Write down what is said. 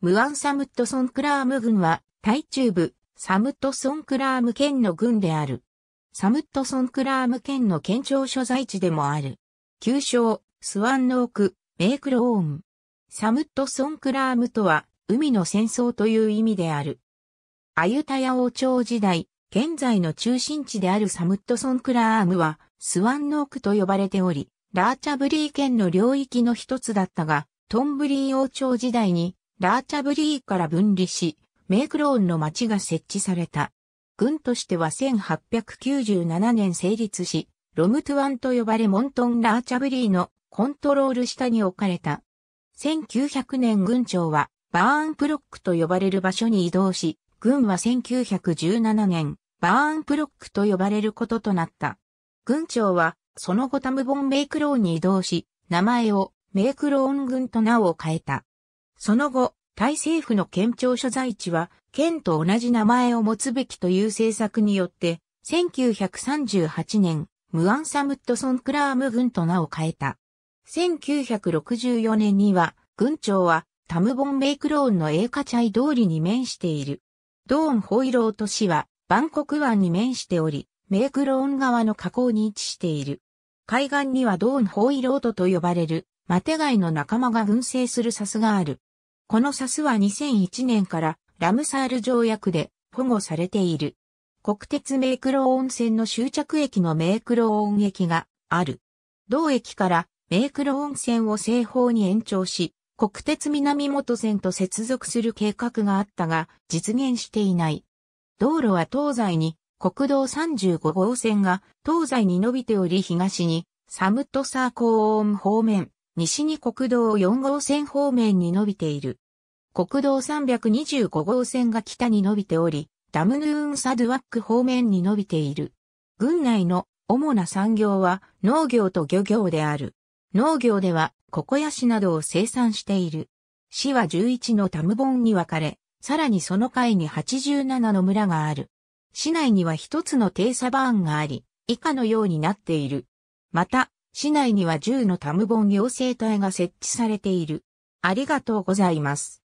ムアンサムットソンクラーム軍は、タイ中部、サムットソンクラーム県の軍である。サムットソンクラーム県の県庁所在地でもある。旧称、スワンノーク、メイクローン。サムットソンクラームとは、海の戦争という意味である。アユタヤ王朝時代、現在の中心地であるサムットソンクラームは、スワンノークと呼ばれており、ラーチャブリー県の領域の一つだったが、トンブリー王朝時代にラーチャブリーから分離し、メイクローンの町が設置された。軍としては1897年成立し、ロムトゥアンと呼ばれモントン・ラーチャブリーのコントロール下に置かれた。1900年軍長はバーンプロックと呼ばれる場所に移動し、軍は1917年バーンプロックと呼ばれることとなった。軍長はその後タムボン・メイクローンに移動し、名前をメイクローン軍と名を変えた。その後、タイ政府の県庁所在地は、県と同じ名前を持つべきという政策によって、1938年、ムアンサムットソンクラーム軍と名を変えた。1964年には、軍庁は、タムボンメイクローンのエーカチャイ通りに面している。ドーンホイロート市は、バンコク湾に面しており、メイクローン川の河口に位置している。海岸にはドーンホイロートと呼ばれる、マテガイの仲間が群生するさすがある。このサスは2001年からラムサール条約で保護されている。国鉄メイクローン線の終着駅のメイクローン駅がある。同駅からメイクローン線を西方に延長し、国鉄南本線と接続する計画があったが、実現していない。道路は東西に国道35号線が東西に伸びており東にサムットサーコーン方面、西に国道4号線方面に伸びている。国道325号線が北に伸びており、ダムヌーンサドゥワック方面に伸びている。郡内の主な産業は農業と漁業である。農業ではココヤシなどを生産している。市は11のタムボンに分かれ、さらにその階に87の村がある。市内には一つの低車バーンがあり、以下のようになっている。また、市内には10のタムボン養成隊が設置されている。ありがとうございます。